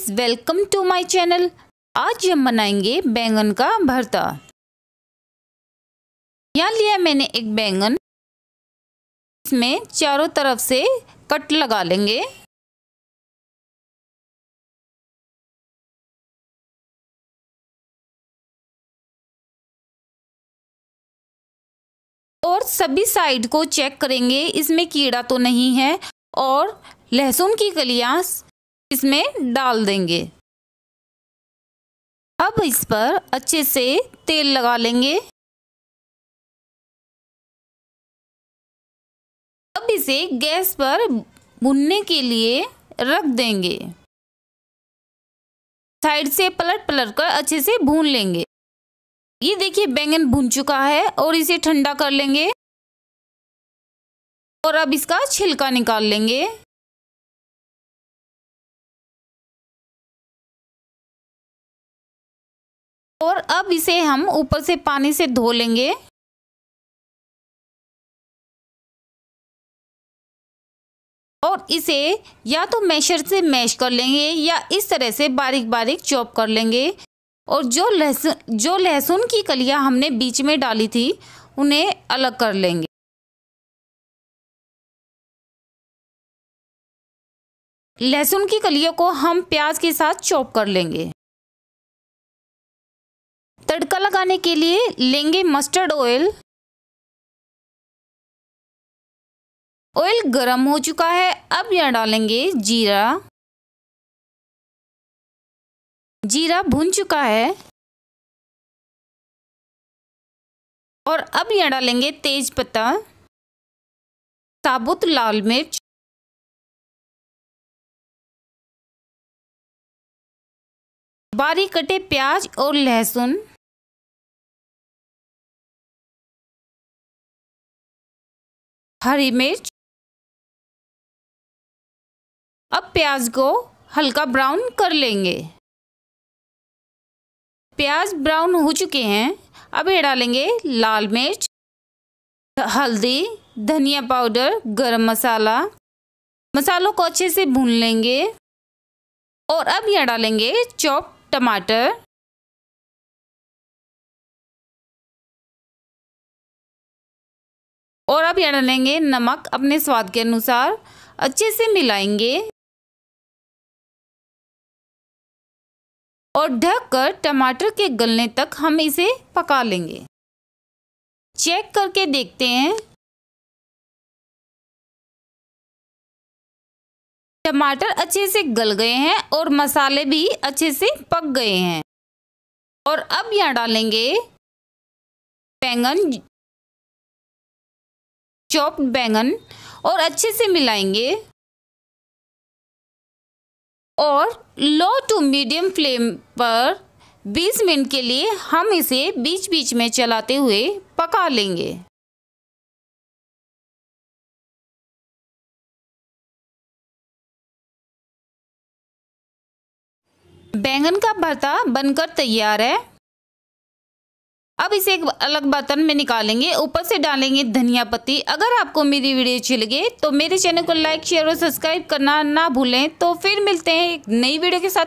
guys welcome to my channel आज हम बनाएंगे बैंगन का भरता यहाँ लिया मैंने एक बैंगन इसमें चारों तरफ से कट लगा लेंगे और सभी साइड को चेक करेंगे इसमें कीड़ा तो नहीं है और लहसुन की कलियां इसमें डाल देंगे अब इस पर अच्छे से तेल लगा लेंगे अब इसे गैस पर भुनने के लिए रख देंगे साइड से पलट पलट कर अच्छे से भून लेंगे ये देखिए बैंगन भून चुका है और इसे ठंडा कर लेंगे और अब इसका छिलका निकाल लेंगे और अब इसे हम ऊपर से पानी से धो लेंगे और इसे या तो मैशर से मैश कर लेंगे या इस तरह से बारीक बारीक चॉप कर लेंगे और जो लहसुन जो लहसुन की कलियां हमने बीच में डाली थी उन्हें अलग कर लेंगे लहसुन की कलियों को हम प्याज के साथ चॉप कर लेंगे तड़का लगाने के लिए लेंगे मस्टर्ड ऑयल ऑयल गरम हो चुका है अब यहाँ डालेंगे जीरा जीरा भुन चुका है और अब यहाँ डालेंगे तेज पत्ता साबुत लाल मिर्च बारीक कटे प्याज और लहसुन हरी मिर्च अब प्याज को हल्का ब्राउन कर लेंगे प्याज ब्राउन हो चुके हैं अब ये डालेंगे लाल मिर्च हल्दी धनिया पाउडर गरम मसाला मसालों को अच्छे से भून लेंगे और अब यह डालेंगे चॉप टमाटर और अब यहाँ डालेंगे नमक अपने स्वाद के अनुसार अच्छे से मिलाएंगे और ढककर टमाटर के गलने तक हम इसे पका लेंगे चेक करके देखते हैं टमाटर अच्छे से गल गए हैं और मसाले भी अच्छे से पक गए हैं और अब यहाँ डालेंगे बैंगन चॉप्ड बैंगन और अच्छे से मिलाएंगे और लो टू मीडियम फ्लेम पर 20 मिनट के लिए हम इसे बीच बीच में चलाते हुए पका लेंगे बैंगन का भरता बनकर तैयार है अब इसे एक अलग बर्तन में निकालेंगे ऊपर से डालेंगे धनिया पत्ती अगर आपको मेरी वीडियो अच्छी लगे तो मेरे चैनल को लाइक शेयर और सब्सक्राइब करना ना भूलें तो फिर मिलते हैं एक नई वीडियो के साथ